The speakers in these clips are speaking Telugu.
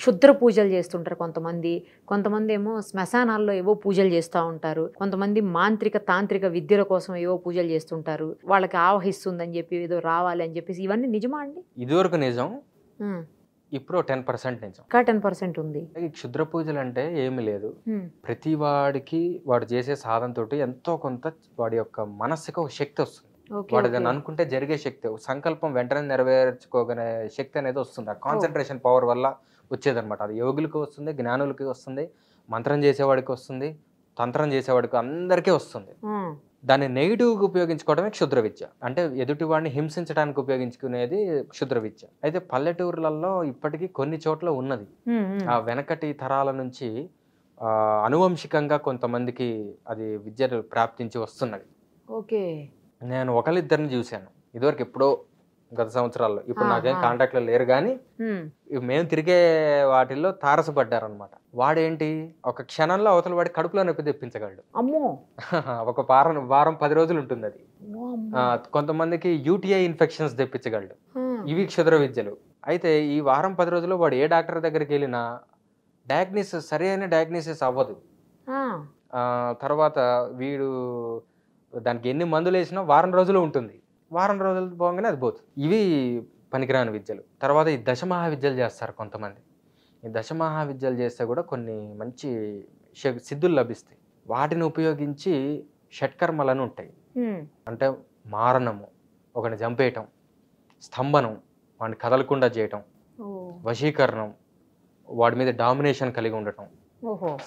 క్షుద్ర పూజలు చేస్తుంటారు కొంతమంది కొంతమంది ఏమో శ్మశానాల్లో ఏవో పూజలు చేస్తూ ఉంటారు కొంతమంది మాంత్రిక తాంత్రిక విద్యల కోసం ఏవో పూజలు చేస్తుంటారు వాళ్ళకి ఆవహిస్తుందని చెప్పి ఏదో రావాలి అని చెప్పేసి ఇవన్నీ నిజమా అండి ఇదివరకు నిజం ఇప్పుడు టెన్ పర్సెంట్ నిజం ఇంకా టెన్ పర్సెంట్ ఉంది క్షుద్ర పూజలు అంటే ఏమి లేదు ప్రతి వాడికి వాడు చేసే సాధనతోటి ఎంతో కొంత వాడి యొక్క మనస్సుకు ఒక శక్తి వస్తుంది వాడు దాన్ని అనుకుంటే జరిగే శక్తి సంకల్పం వెంటనే నెరవేర్చుకోగనే శక్తి అనేది వస్తుంది ఆ కాన్సన్ట్రేషన్ పవర్ వల్ల వచ్చేదనమాట అది యోగులకి వస్తుంది జ్ఞానులకి వస్తుంది మంత్రం చేసేవాడికి వస్తుంది తంత్రం చేసేవాడికి అందరికీ వస్తుంది దాన్ని నెగిటివ్గా ఉపయోగించుకోవడమే క్షుద్ర విద్య అంటే ఎదుటివాడిని హింసించడానికి ఉపయోగించుకునేది క్షుద్ర విద్య అయితే పల్లెటూర్లలో ఇప్పటికీ కొన్ని చోట్ల ఉన్నది ఆ వెనకటి తరాల నుంచి అనువంశికంగా కొంతమందికి అది విద్యను ప్రాప్తించి వస్తున్నది ఓకే నేను ఒకళ్ళిద్దరిని చూశాను ఇదివరకు ఎప్పుడో గత సంవత్సరాల్లో ఇప్పుడు నాకేం కాంటాక్ట్లో లేరు కానీ మేము తిరిగే వాటిల్లో తారసపడ్డారనమాట వాడేంటి ఒక క్షణంలో అవతల వాడి కడుపులో నొప్పి తెప్పించగలడు అమ్మో ఒక వారం వారం పది రోజులు ఉంటుంది అది కొంతమందికి యూటీఐ ఇన్ఫెక్షన్స్ తెప్పించగలడు ఇవి క్షుద్ర విద్యలు అయితే ఈ వారం పది రోజులు వాడు ఏ డాక్టర్ దగ్గరికి వెళ్ళినా డయాగ్నోసిస్ సరైన డయాగ్నోసిస్ అవ్వదు తర్వాత వీడు దానికి ఎన్ని మందులు వేసినా వారం రోజులు ఉంటుంది వారం రోజులు పోగానే అది పోతుంది ఇవి పనికిరాని విద్యలు తర్వాత ఈ దశ మహావిద్యలు చేస్తారు కొంతమంది ఈ దశ మహావిద్యలు చేస్తే కూడా కొన్ని మంచి సిద్ధులు లభిస్తాయి వాటిని ఉపయోగించి షట్కర్మలను ఉంటాయి అంటే మారణము ఒకని చంపేయటం స్తంభనం వాడిని కదలకుండా చేయటం వశీకరణం వాడి మీద డామినేషన్ కలిగి ఉండటం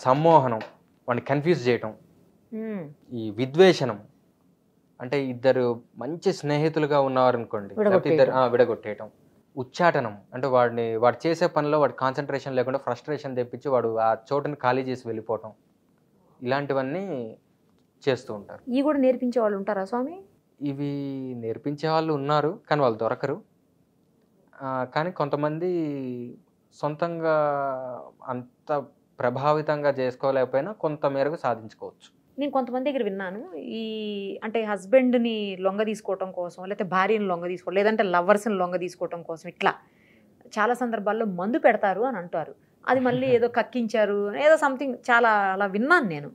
సమ్మోహనం వాడిని కన్ఫ్యూజ్ చేయటం ఈ విద్వేషణం అంటే ఇద్దరు మంచి స్నేహితులుగా ఉన్నవారు అనుకోండి ఇద్దరు విడగొట్టేయటం ఉచ్చాటనం అంటే వాడిని వాడు చేసే పనిలో వాడు కాన్సన్ట్రేషన్ లేకుండా ఫ్రస్ట్రేషన్ తెప్పించి వాడు ఆ చోటుని ఖాళీ చేసి వెళ్ళిపోవటం ఇలాంటివన్నీ చేస్తూ ఉంటారు ఇవి కూడా నేర్పించే వాళ్ళు ఉంటారా స్వామి ఇవి నేర్పించే వాళ్ళు ఉన్నారు కానీ వాళ్ళు దొరకరు కానీ కొంతమంది సొంతంగా అంత ప్రభావితంగా చేసుకోలేకపోయినా కొంత మేరకు సాధించుకోవచ్చు నేను కొంతమంది దగ్గర విన్నాను ఈ అంటే హస్బెండ్ని లొంగ తీసుకోవటం కోసం లేకపోతే భార్యని లొంగ తీసుకోవడం లేదంటే లవర్స్ని లొంగ తీసుకోవటం కోసం ఇట్లా చాలా సందర్భాల్లో మందు పెడతారు అని అంటారు అది మళ్ళీ ఏదో కక్కించారు ఏదో సంథింగ్ చాలా అలా విన్నాను నేను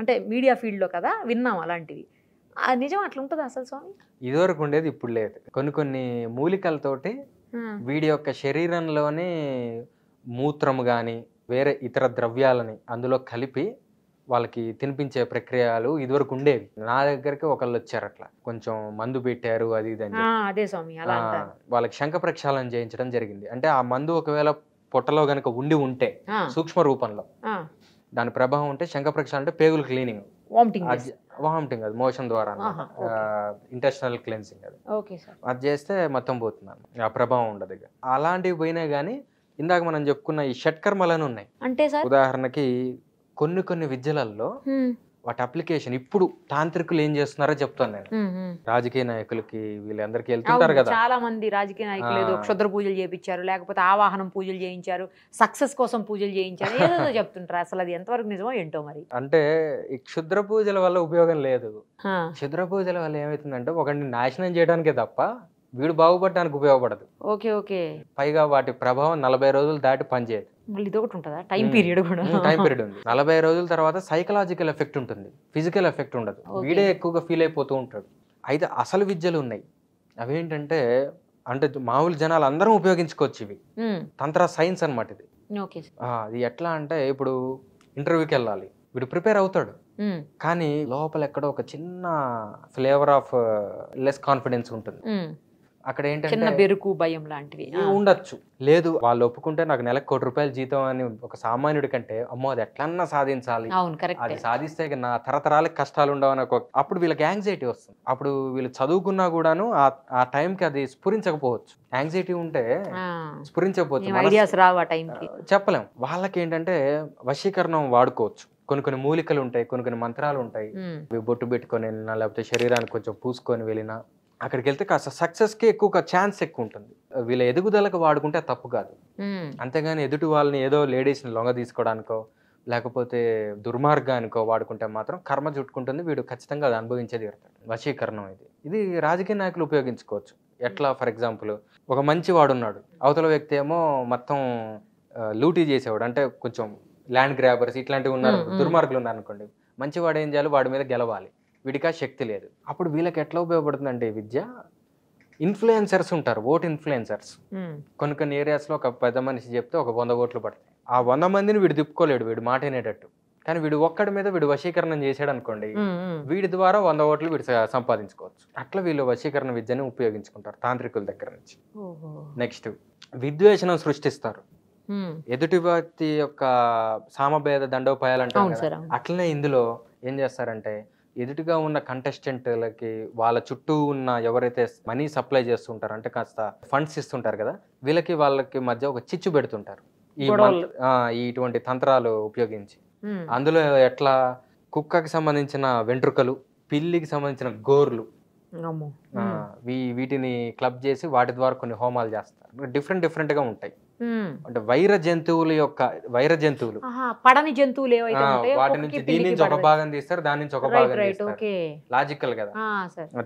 అంటే మీడియా ఫీల్డ్లో కదా విన్నాం అలాంటివి నిజం అట్లా ఉంటుంది అసలు స్వామి ఇదివరకు ఉండేది ఇప్పుడు లేదు కొన్ని కొన్ని మూలికలతోటి వీడి యొక్క శరీరంలోనే మూత్రము కానీ వేరే ఇతర ద్రవ్యాలని అందులో కలిపి వాళ్ళకి తినిపించే ప్రక్రియలు ఇదివరకు ఉండేవి నా దగ్గరికి ఒకళ్ళు వచ్చారు అట్లా కొంచెం మందు పెట్టారు అది ఇది అని అదే స్వామి వాళ్ళకి శంఖ ప్రక్షాళన చేయించడం జరిగింది అంటే ఆ మందు ఒకవేళ పొట్టలో గనక ఉండి ఉంటే సూక్ష్మ రూపంలో దాని ప్రభావం ఉంటే శంఖ ప్రక్షాళన అంటే పేగులు క్లీనింగ్ వామిటింగ్ అది మోషన్ ద్వారా ఇంటర్నల్ క్లెన్సింగ్ అది అది చేస్తే మొత్తం పోతున్నాను ఆ ప్రభావం ఉండదు అలాంటివి పోయినా కానీ ఇందాక మనం చెప్పుకున్న ఈ షట్కర్మలను ఉన్నాయి అంటే ఉదాహరణకి కొన్ని కొన్ని విద్యలలో వాటి అప్లికేషన్ ఇప్పుడు తాంత్రికులు ఏం చేస్తున్నారో చెప్తాను నేను రాజకీయ నాయకులకి వీళ్ళందరికి వెళ్తుంటారు కదా చాలా మంది రాజకీయ నాయకులు ఏదో క్షుద్ర పూజలు చేయించారు లేకపోతే ఆవాహనం పూజలు చేయించారు సక్సెస్ కోసం పూజలు చేయించారు ఏదో చెప్తుంటారు అసలు అది ఎంతవరకు నిజమో ఏంటో మరి అంటే ఈ క్షుద్ర పూజల వల్ల ఉపయోగం లేదు క్షుద్ర పూజల వల్ల ఏమవుతుందంటే ఒకటి నాశనం చేయడానికే తప్ప వీడు బాగుపడడానికి ఉపయోగపడదు ఓకే ఓకే పైగా వాటి ప్రభావం నలభై రోజులు దాటి పనిచేయదు ఇది ఒకటి ఉంటుందా టైం పీరియడ్ కూడా టైం పీరియడ్ ఉంది నలభై రోజుల తర్వాత సైకలాజికల్ ఎఫెక్ట్ ఉంటుంది ఫిజికల్ ఎఫెక్ట్ ఉండదు వీడే ఎక్కువగా ఫీల్ అయిపోతూ ఉంటాడు అయితే అసలు విద్యలు ఉన్నాయి అవేంటంటే అంటే మామూలు జనాలు అందరం ఉపయోగించుకోవచ్చు ఇవి తంత్ర సైన్స్ అనమాట ఇది అది ఎట్లా అంటే ఇప్పుడు ఇంటర్వ్యూకి వెళ్ళాలి వీడు ప్రిపేర్ అవుతాడు కానీ లోపల ఎక్కడో ఒక చిన్న ఫ్లేవర్ ఆఫ్ లెస్ కాన్ఫిడెన్స్ ఉంటుంది అక్కడ ఏంటంటే బెరుకు భయం లాంటివి ఉండొచ్చు లేదు వాళ్ళు ఒప్పుకుంటే నాకు నెలకు కోటి రూపాయల జీతం అని ఒక సామాన్యుడి కంటే అమ్మో అది ఎట్లన్నా సాధించాలి అది సాధిస్తే నా తరతరాలకు కష్టాలు ఉండవు అని అప్పుడు వీళ్ళకి యాంగ్జైటీ వస్తుంది అప్పుడు వీళ్ళు చదువుకున్నా కూడాను ఆ టైంకి అది స్ఫురించకపోవచ్చు యాంగ్జైటీ ఉంటే స్ఫురించకపోవచ్చు ఐడియాస్ రావు ఆ టైంకి చెప్పలేం వాళ్ళకి ఏంటంటే వశీకరణం వాడుకోవచ్చు కొన్ని కొన్ని మూలికలు ఉంటాయి కొన్ని కొన్ని మంత్రాలు ఉంటాయి బొట్టు పెట్టుకొని వెళ్ళినా లేకపోతే శరీరానికి కొంచెం పూసుకొని వెళ్ళినా అక్కడికి వెళ్తే కాస్త కి ఎక్కువ ఛాన్స్ ఎక్కువ ఉంటుంది వీళ్ళ ఎదుగుదలకు వాడుకుంటే తప్పు కాదు అంతేగాని ఎదుటి వాళ్ళని ఏదో లేడీస్ని లొంగ తీసుకోవడానికో లేకపోతే దుర్మార్గానికో వాడుకుంటే మాత్రం కర్మ చుట్టుకుంటుంది వీడు ఖచ్చితంగా అది అనుభవించేది తీరుతాడు వశీకరణం ఇది ఇది రాజకీయ నాయకులు ఉపయోగించుకోవచ్చు ఎట్లా ఫర్ ఎగ్జాంపుల్ ఒక మంచి వాడున్నాడు అవతల వ్యక్తి ఏమో మొత్తం లూటీ చేసేవాడు అంటే కొంచెం ల్యాండ్ గ్రాబర్స్ ఇట్లాంటివి ఉన్నారు దుర్మార్గులు ఉన్నారు అనుకోండి మంచివాడు ఏం చేయాలి వాడి మీద గెలవాలి విడికా శక్తి లేదు అప్పుడు వీళ్ళకి ఎట్లా ఉపయోగపడుతుందండి విద్య ఇన్ఫ్లుయెన్సర్స్ ఉంటారు ఓట్ ఇన్ఫ్లుయెన్సర్స్ కొన్ని కొన్ని ఏరియాస్లో ఒక పెద్ద మనిషి చెప్తే ఒక వంద ఓట్లు పడతాయి ఆ వంద మందిని వీడు తిప్పుకోలేడు వీడు మాట వినేటట్టు కానీ వీడు ఒక్కడి మీద వీడు వశీకరణం చేశాడు అనుకోండి వీడి ద్వారా వంద ఓట్లు వీడు సంపాదించుకోవచ్చు అట్లా వీళ్ళు వశీకరణ విద్యని ఉపయోగించుకుంటారు తాంత్రికుల దగ్గర నుంచి నెక్స్ట్ విద్వేషణం సృష్టిస్తారు ఎదుటి వ్యక్తి యొక్క సామభేద దండోపాయాలు అంటారు అట్లనే ఇందులో ఏం చేస్తారంటే ఎదుటిగా ఉన్న కంటెస్టెంట్లకి వాళ్ళ చుట్టూ ఉన్న ఎవరైతే మనీ సప్లై చేస్తుంటారు అంటే కాస్త ఫండ్స్ ఇస్తుంటారు కదా వీళ్ళకి వాళ్ళకి మధ్య ఒక చిచ్చు పెడుతుంటారు ఇటువంటి తంత్రాలు ఉపయోగించి అందులో ఎట్లా కుక్కకి సంబంధించిన వెంట్రుకలు పిల్లికి సంబంధించిన గోర్లు వీటిని క్లబ్ చేసి వాటి ద్వారా కొన్ని హోమాలు చేస్తారు డిఫరెంట్ డిఫరెంట్గా ఉంటాయి అంటే వైర జంతువుల యొక్క వైర జంతువులు పడని జంతువులు ఏవైతే వాటి నుంచి దీని నుంచి ఒక భాగం తీస్తారు దాని నుంచి ఒక భాగం లాజికల్ కదా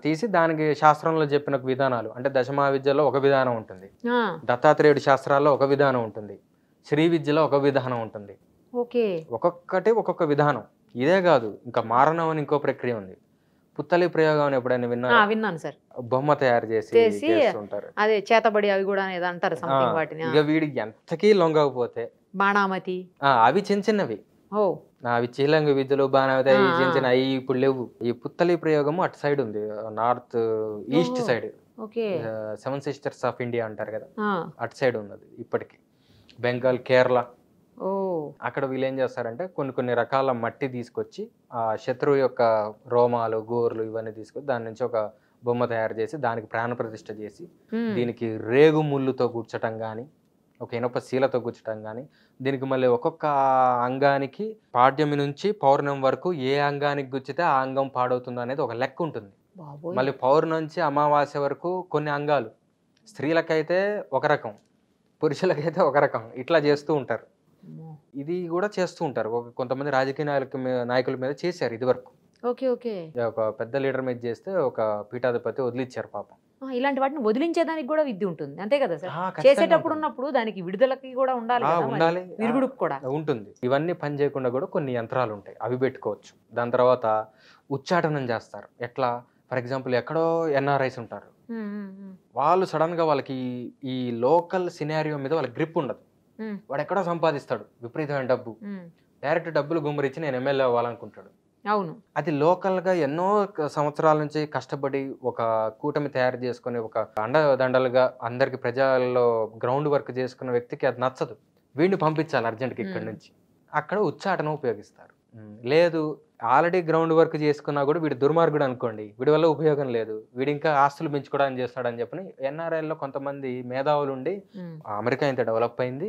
తీసి దానికి శాస్త్రంలో చెప్పిన విధానాలు అంటే దశమా విద్యలో ఒక విధానం ఉంటుంది దత్తాత్రేయుడి శాస్త్రాల్లో ఒక విధానం ఉంటుంది శ్రీ విద్యలో ఒక విధానం ఉంటుంది ఒక్కొక్కటి ఒక్కొక్క విధానం ఇదే కాదు ఇంకా మారణం అని ఇంకో ప్రక్రియ ఉంది పుత్తలి ప్రయోగం ఎప్పుడైనా విన్నా విన్నాను సార్ బొమ్మ తయారు చేసి చేసి అదే చేతబడి అవి కూడా అనేది అంటారు వాటిని ఇక వీడికి ఎంతకీ లొంగకపోతే బాణామతి అవి చిన్న చిన్నవి ఓ అవి చీలంగి విద్యలు బాణామతి అవి చిన్న చిన్న అవి ఇప్పుడు లేవు ఈ పుత్తలి ప్రయోగము అటు సైడ్ ఉంది north east side okay seven sisters of India అంటారు కదా అటు సైడ్ ఉన్నది ఇప్పటికి బెంగాల్ కేరళ అక్కడ వీళ్ళు ఏం చేస్తారంటే కొన్ని కొన్ని రకాల మట్టి తీసుకొచ్చి ఆ శత్రువు యొక్క రోమాలు గోర్లు ఇవన్నీ తీసుకొచ్చి దాని నుంచి ఒక బొమ్మ తయారు చేసి దానికి ప్రాణ ప్రతిష్ఠ చేసి దీనికి రేగు ముళ్ళుతో కూర్చటం కానీ ఒక ఇనప శీలతో కూర్చటం కానీ దీనికి మళ్ళీ ఒక్కొక్క అంగానికి పాడ్యమి నుంచి పౌర్ణమి వరకు ఏ అంగానికి గుచ్చితే ఆ అంగం పాడవుతుందో అనేది ఒక లెక్క ఉంటుంది మళ్ళీ పౌర్ణం నుంచి అమావాస్య వరకు కొన్ని అంగాలు స్త్రీలకైతే ఒక రకం పురుషులకైతే ఒక రకం ఇట్లా చేస్తూ ఉంటారు ఇది కూడా చేస్తూ ఉంటారు కొంతమంది రాజకీయ నాయకుల నాయకుల మీద చేశారు ఇది వరకు ఓకే ఓకే ఒక పెద్ద లీడర్ మీద చేస్తే ఒక పీఠాధిపతి వదిలిచ్చారు పాపం ఇలాంటి వాటిని వదిలించేదానికి కూడా విద్య ఉంటుంది అంతే కదా సార్ చేసేటప్పుడు ఉన్నప్పుడు దానికి విడుదలకి కూడా ఉండాలి ఉండాలి విరుగుడుకు కూడా ఉంటుంది ఇవన్నీ పని చేయకుండా కూడా కొన్ని యంత్రాలు ఉంటాయి అవి పెట్టుకోవచ్చు దాని తర్వాత ఉచ్చాటనం చేస్తారు ఎట్లా ఫర్ ఎగ్జాంపుల్ ఎక్కడో ఎన్ఆర్ఐస్ ఉంటారు వాళ్ళు సడన్ గా వాళ్ళకి ఈ లోకల్ సినారియో మీద వాళ్ళకి గ్రిప్ ఉండదు వాడు ఎక్కడో సంపాదిస్తాడు విపరీతమైన డబ్బు డైరెక్ట్ డబ్బులు గుమ్మరించి నేను ఎమ్మెల్యే అవ్వాలనుకుంటాడు అవును అది లోకల్గా ఎన్నో సంవత్సరాల నుంచి కష్టపడి ఒక కూటమి తయారు చేసుకుని ఒక అండదండలుగా అందరికి ప్రజల్లో గ్రౌండ్ వర్క్ చేసుకున్న వ్యక్తికి అది నచ్చదు వీడిని పంపించాలి అర్జెంట్కి ఇక్కడి నుంచి అక్కడ ఉచ్చాటను ఉపయోగిస్తారు లేదు ఆల్రెడీ గ్రౌండ్ వర్క్ చేసుకున్నా కూడా వీడు దుర్మార్గుడు అనుకోండి వీడి వల్ల ఉపయోగం లేదు వీడి ఇంకా ఆస్తులు పెంచుకోవడానికి చేస్తాడని చెప్పని ఎన్ఆర్ఐలో కొంతమంది మేధావులు ఉండి అమెరికా ఇంత డెవలప్ అయింది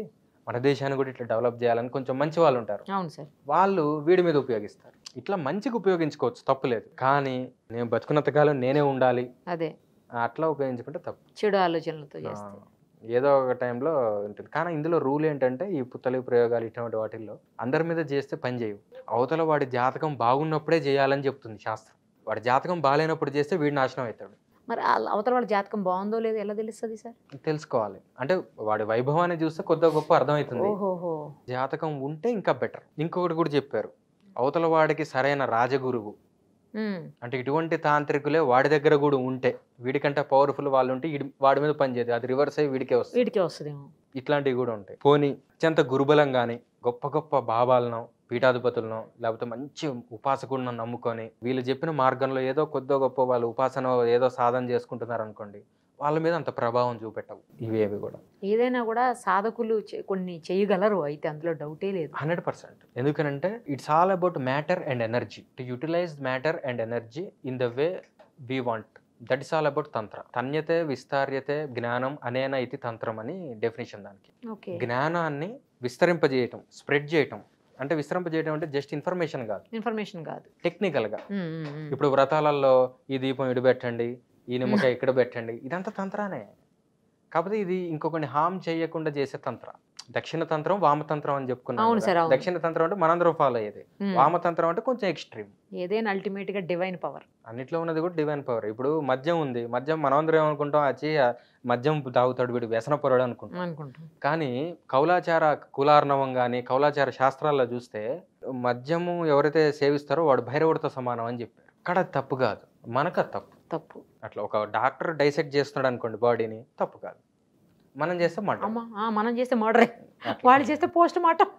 మన దేశాన్ని కూడా ఇట్లా డెవలప్ చేయాలని కొంచెం మంచి వాళ్ళు ఉంటారు అవును సార్ వాళ్ళు వీడి మీద ఉపయోగిస్తారు ఇట్లా మంచిగా ఉపయోగించుకోవచ్చు లేదు కానీ నేను బతుకున్నంత కాలం నేనే ఉండాలి అదే అట్లా ఉపయోగించుకుంటే తప్పు చెడు ఆలోచనలతో ఏదో ఒక టైంలో ఉంటుంది కానీ ఇందులో రూల్ ఏంటంటే ఈ పుత్తలి ప్రయోగాలు ఇటువంటి వాటిల్లో అందరి మీద చేస్తే పని చేయవు అవతల వాడి జాతకం బాగున్నప్పుడే చేయాలని చెప్తుంది శాస్త్రం వాడి జాతకం బాగాలేనప్పుడు చేస్తే వీడి నాశనం అవుతాడు మరి అవతల వాళ్ళ జాతకం బాగుందో లేదో ఎలా తెలుస్తుంది సార్ తెలుసుకోవాలి అంటే వాడి వైభవాన్ని చూస్తే కొద్దిగా గొప్ప అర్థమవుతుంది జాతకం ఉంటే ఇంకా బెటర్ ఇంకొకటి కూడా చెప్పారు అవతల వాడికి సరైన రాజగురువు అంటే ఇటువంటి తాంత్రికులే వాడి దగ్గర కూడా ఉంటే వీడికంటే పవర్ఫుల్ వాళ్ళు ఉంటే వాడి మీద పనిచేది అది రివర్స్ అయ్యి వీడికే వస్తుంది వీడికే వస్తుంది ఇట్లాంటివి కూడా ఉంటాయి పోనీ అత్యంత గురుబలం కానీ గొప్ప గొప్ప భావాలను పీఠాధిపతులను లేకపోతే మంచి ఉపాసకుడిని నమ్ముకొని వీళ్ళు చెప్పిన మార్గంలో ఏదో కొద్దో గొప్ప వాళ్ళు ఉపాసన ఏదో సాధన చేసుకుంటున్నారు అనుకోండి వాళ్ళ మీద అంత ప్రభావం చూపెట్టవు ఇవేవి కూడా ఏదైనా కూడా సాధకులు కొన్ని చేయగలరు అయితే అందులో డౌటే లేదు హండ్రెడ్ పర్సెంట్ ఎందుకనంటే it's all about matter and energy to utilise matter and energy in the way we want that is all about తంత్ర తన్యతే విస్తార్యతే జ్ఞానం అనేనా ఇది తంత్రం అని డెఫినేషన్ దానికి జ్ఞానాన్ని విస్తరింపజేయటం స్ప్రెడ్ చేయటం అంటే విశ్రంపజేయడం అంటే జస్ట్ ఇన్ఫర్మేషన్ కాదు ఇన్ఫర్మేషన్ కాదు టెక్నికల్ గా ఇప్పుడు వ్రతాలలో ఈ దీపం ఇడు పెట్టండి ఈ నిమ్మకాయ ఇక్కడ పెట్టండి ఇదంతా తంత్రానే కాకపోతే ఇది ఇంకొకరిని హామ్ చేయకుండా చేసే తంత్ర దక్షిణ తంత్రం వామతంత్రం అని చెప్పుకున్నాం దక్షిణ తంత్రం అంటే మనందరం ఫాలో అయ్యేది వామతంత్రం అంటే కొంచెం ఎక్స్ట్రీమ్ ఏదైనా అల్టిమేట్ గా డివైన్ పవర్ అన్నిట్లో ఉన్నది కూడా డివైన్ పవర్ ఇప్పుడు మద్యం ఉంది మద్యం మనందరం ఏమనుకుంటాం అచ్చి మద్యం తాగుతాడు వీడు వ్యసన పొరడు అనుకుంటాం కానీ కౌలాచార కులార్ణవం కానీ కౌలాచార శాస్త్రాల్లో చూస్తే మద్యము ఎవరైతే సేవిస్తారో వాడు భైరవుడితో సమానం అని చెప్పారు అక్కడ తప్పు కాదు మనకు తప్పు తప్పు అట్లా ఒక డాక్టర్ డైసెక్ట్ చేస్తున్నాడు అనుకోండి బాడీని తప్పు కాదు మనం చేస్తే మటన్ మనం చేస్తే మర్డరే వాళ్ళు చేస్తే పోస్ట్ మార్టం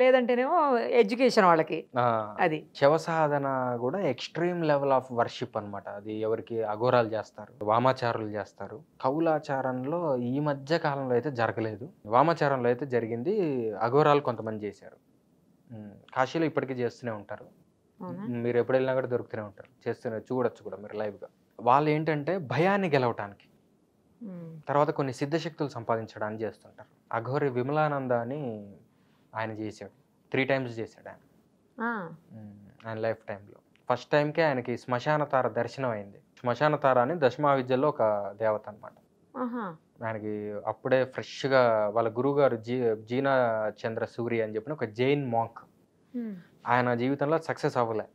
లేదంటేనేమో ఎడ్యుకేషన్ వాళ్ళకి అది శవ సాధన కూడా ఎక్స్ట్రీమ్ లెవెల్ ఆఫ్ వర్షిప్ అనమాట అది ఎవరికి అఘోరాలు చేస్తారు వామాచారులు చేస్తారు కౌలాచారంలో ఈ మధ్య కాలంలో అయితే జరగలేదు వామాచారంలో అయితే జరిగింది అఘోరాలు కొంతమంది చేశారు కాశీలో ఇప్పటికీ చేస్తూనే ఉంటారు మీరు ఎప్పుడు వెళ్ళినా కూడా దొరుకుతూనే ఉంటారు చేస్తూనే చూడొచ్చు కూడా మీరు లైవ్గా వాళ్ళు ఏంటంటే భయాన్ని గెలవటానికి తర్వాత కొన్ని సిద్ధశక్తులు సంపాదించడానికి చేస్తుంటారు అఘోరి విమలానంద అని ఆయన చేశాడు త్రీ టైమ్స్ చేశాడు ఆయన ఆయన లైఫ్ టైంలో ఫస్ట్ టైంకే ఆయనకి శ్మశాన తార దర్శనం అయింది శ్మశాన తార అని విద్యలో ఒక దేవత అనమాట ఆయనకి అప్పుడే ఫ్రెష్గా వాళ్ళ గురువుగారు జీ జీనా చంద్ర సూరి అని చెప్పిన ఒక జైన్ మాంక్ ఆయన జీవితంలో సక్సెస్ అవ్వలే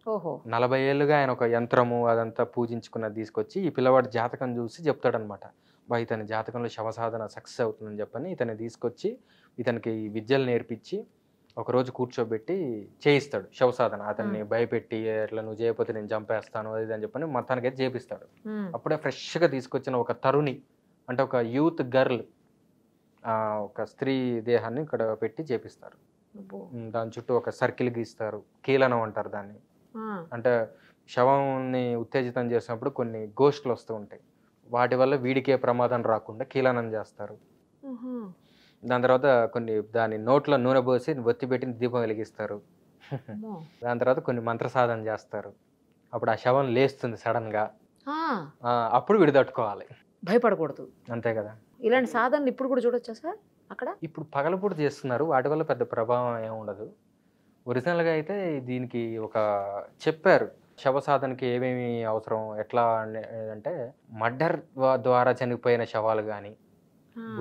నలభై ఏళ్ళుగా ఆయన ఒక యంత్రము అదంతా పూజించుకున్న తీసుకొచ్చి ఈ పిల్లవాడి జాతకం చూసి చెప్తాడనమాట ఇతని జాతకంలో శవసాధన సక్సెస్ అవుతుందని చెప్పని ఇతన్ని తీసుకొచ్చి ఇతనికి విద్యలు నేర్పించి ఒకరోజు కూర్చోబెట్టి చేయిస్తాడు శవసాధన అతన్ని భయపెట్టి ఇట్లా నువ్వు చేయకపోతే నేను చంపేస్తాను అది అని చెప్పని మతానికి అయితే చేపిస్తాడు అప్పుడే ఫ్రెష్గా తీసుకొచ్చిన ఒక తరుణి అంటే ఒక యూత్ గర్ల్ ఒక స్త్రీ దేహాన్ని ఇక్కడ పెట్టి చేపిస్తారు దాని చుట్టూ ఒక సర్కిల్ గీస్తారు కీలనం అంటారు దాన్ని అంటే శవంని ఉత్తేజితం చేసినప్పుడు కొన్ని గోష్ట్లు వస్తూ ఉంటాయి వాటి వల్ల వీడికే ప్రమాదం రాకుండా కీలనం చేస్తారు దాని తర్వాత కొన్ని దాని నోట్లో నూనె పోసి ఒత్తి పెట్టి దీపం వెలిగిస్తారు దాని తర్వాత కొన్ని మంత్ర సాధన చేస్తారు అప్పుడు ఆ శవం లేస్తుంది సడన్గా అప్పుడు విడిదట్టుకోవాలి భయపడకూడదు అంతే కదా ఇలాంటి సాధనలు ఇప్పుడు కూడా చూడొచ్చా సార్ అక్కడ ఇప్పుడు పగలపూట చేస్తున్నారు వాటి వల్ల పెద్ద ప్రభావం ఏమి ఉండదు ఒరిజినల్గా అయితే దీనికి ఒక చెప్పారు శవ సాధనకి ఏమేమి అవసరం ఎట్లా అంటే మర్డర్ ద్వారా చనిపోయిన శవాలు కానీ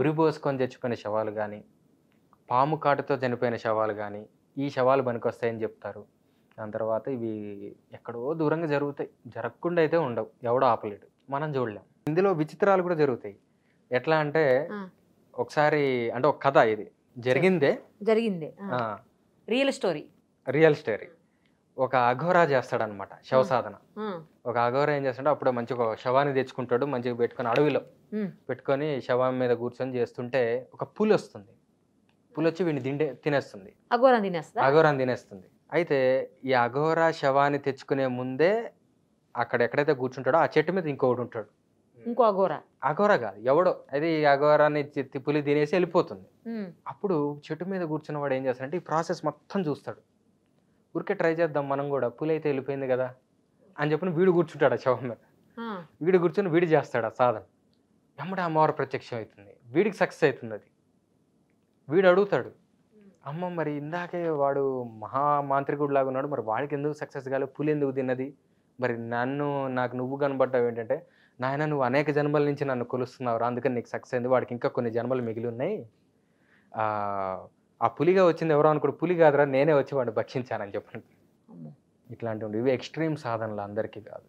ఉరి పోసుకొని చచ్చిపోయిన శవాలు కానీ పాము కాటుతో చనిపోయిన శవాలు కానీ ఈ శవాలు పనికొస్తాయని చెప్తారు దాని తర్వాత ఇవి ఎక్కడో దూరంగా జరుగుతాయి జరగకుండా అయితే ఉండవు ఎవడో ఆపలేడు మనం చూడలేం ఇందులో విచిత్రాలు కూడా జరుగుతాయి ఎట్లా అంటే ఒకసారి అంటే ఒక కథ ఇది జరిగిందే జరిగిందే రియల్ స్టోరీ రియల్ స్టోరీ ఒక అఘోరా చేస్తాడనమాట శవ సాధన ఒక అఘోరా ఏం చేస్తాడో అప్పుడు మంచి ఒక శవాన్ని తెచ్చుకుంటాడు మంచిగా పెట్టుకొని అడవిలో పెట్టుకొని శవం మీద కూర్చొని చేస్తుంటే ఒక పులి వస్తుంది పులి వచ్చి వీడిని తిండే తినేస్తుంది అఘోరం తినేస్తుంది తినేస్తుంది అయితే ఈ అఘోరా శవాన్ని తెచ్చుకునే ముందే అక్కడ ఎక్కడైతే కూర్చుంటాడో ఆ చెట్టు మీద ఇంకొకటి ఉంటాడు ఇంకో అఘోరా అఘోరా కాదు ఎవడో అది అఘోరాన్ని పులి తినేసి వెళ్ళిపోతుంది అప్పుడు చెట్టు మీద కూర్చున్న వాడు ఏం చేస్తాడంటే ఈ ప్రాసెస్ మొత్తం చూస్తాడు ఊరికే ట్రై చేద్దాం మనం కూడా పులి అయితే వెళ్ళిపోయింది కదా అని చెప్పిన వీడు కూర్చుంటాడు ఆ శవం మీద వీడు కూర్చొని వీడు చేస్తాడు ఆ సాధన వెంబడి అమ్మవారు ప్రత్యక్షం అవుతుంది వీడికి సక్సెస్ అవుతుంది అది వీడు అడుగుతాడు అమ్మ మరి ఇందాకే వాడు మహా మాంత్రికుడిలాగా ఉన్నాడు మరి వాడికి ఎందుకు సక్సెస్ కాలేదు పులి ఎందుకు తిన్నది మరి నన్ను నాకు నువ్వు కనబడ్డావు ఏంటంటే నాయన నువ్వు అనేక జన్మల నుంచి నన్ను కొలుస్తున్నావు అందుకని నీకు సక్సెస్ అయింది వాడికి ఇంకా కొన్ని జన్మలు మిగిలి ఉన్నాయి ఆ పులిగా వచ్చింది ఎవరో అనుకోడు పులి కాదురా నేనే వచ్చి వాడిని భక్షించానని చెప్పండి ఇట్లాంటివి ఇవి ఎక్స్ట్రీమ్ సాధనలు అందరికీ కాదు